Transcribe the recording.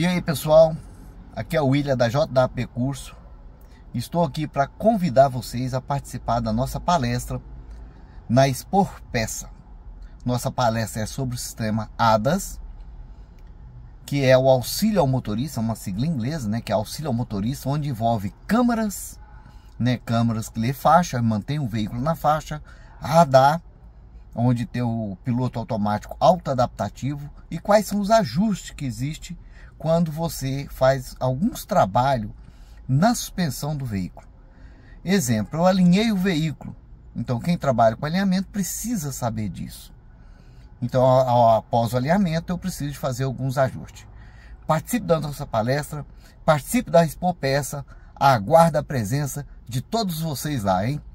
E aí pessoal, aqui é o William da JAP Curso. Estou aqui para convidar vocês a participar da nossa palestra na Expor Peça. Nossa palestra é sobre o sistema ADAS, que é o auxílio ao motorista, uma sigla inglesa, né, que é auxílio ao motorista, onde envolve câmaras, né, câmaras que lê faixa, mantém o veículo na faixa, radar onde tem o piloto automático auto adaptativo e quais são os ajustes que existe quando você faz alguns trabalhos na suspensão do veículo. Exemplo, eu alinhei o veículo. Então, quem trabalha com alinhamento precisa saber disso. Então, após o alinhamento, eu preciso de fazer alguns ajustes. Participe da nossa palestra, participe da Expo Peça, aguardo a presença de todos vocês lá, hein?